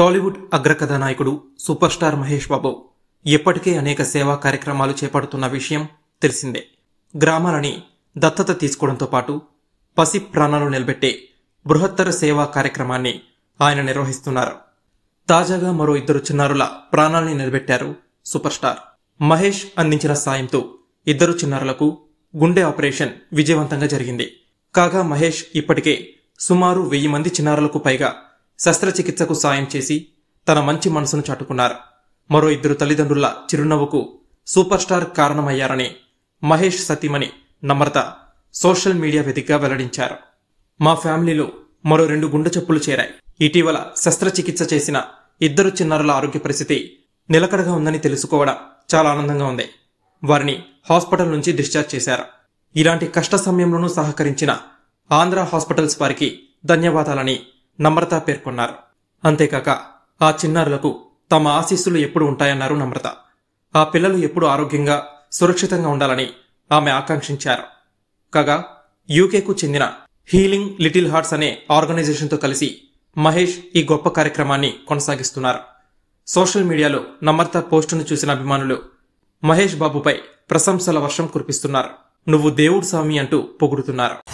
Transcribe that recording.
టాలీవుడ్ అగ్రకథానాయకుడు super star Mahesh Babu ఇప్పటికే అనేక సేవా కార్యక్రమాలు చేపడుతున్న విషయం తెలిసిందే గ్రామాలని దత్తత తీసుకోవడంతో పాటు పసి ప్రాణాలు నిలబెట్టే బృహత్తర సేవా కార్యక్రమాన్ని ఆయన నిర్వహిస్తున్నారు తాజాగా మరో ఇద్దరు చిన్నారుల ప్రాణాలని నిలబెట్టారు సూపర్ స్టార్ మహేష్ అందించిన సాయంతో ఇద్దరు చిన్నారులకు గుండె ఆపరేషన్ విజయవంతంగా జరిగింది కాగా మహేష్ ఇప్పటికే సుమారు వెయ్యి మంది చిన్నారులకు పైగా శస్త్రచికిత్సకు సాయం చేసి తన మంచి మనసును చాటుకున్నారు మరో ఇద్దరు తల్లిదండ్రుల చిరునవ్వుకు సూపర్ స్టార్ కారణమయ్యారని మహేష్ సతీమణి నమ్రత సోషల్ మీడియా వేదికగా వెల్లడించారు మా ఫ్యామిలీలో మరో రెండు గుండె చెప్పులు చేరాయి ఇటీవల శస్త్రచికిత్స చేసిన ఇద్దరు చిన్నారుల ఆరోగ్య పరిస్థితి నిలకడగా ఉందని తెలుసుకోవడం చాలా ఆనందంగా ఉంది వారిని హాస్పిటల్ నుంచి డిశ్చార్జ్ చేశారు ఇలాంటి కష్ట సమయంలోనూ సహకరించిన ఆంధ్ర హాస్పిటల్స్ వారికి ధన్యవాదాలని నమ్రత పేర్కొన్నారు అంతేకాక ఆ చిన్నారులకు తమ ఆశీస్సులు ఎప్పుడు ఉంటాయన్నారు నమ్రత ఆ పిల్లలు ఎప్పుడు ఆరోగ్యంగా సురక్షితంగా ఉండాలని ఆమె ఆకాంక్షించారు కాగా యూకేకు చెందిన హీలింగ్ లిటిల్ హార్ట్స్ అనే ఆర్గనైజేషన్తో కలిసి మహేష్ ఈ గొప్ప కార్యక్రమాన్ని కొనసాగిస్తున్నారు సోషల్ మీడియాలో నమ్రత పోస్టును చూసిన అభిమానులు మహేష్ బాబుపై ప్రశంసల వర్షం కురిపిస్తున్నారు నువ్వు దేవుడు స్వామి అంటూ పొగుడుతున్నారు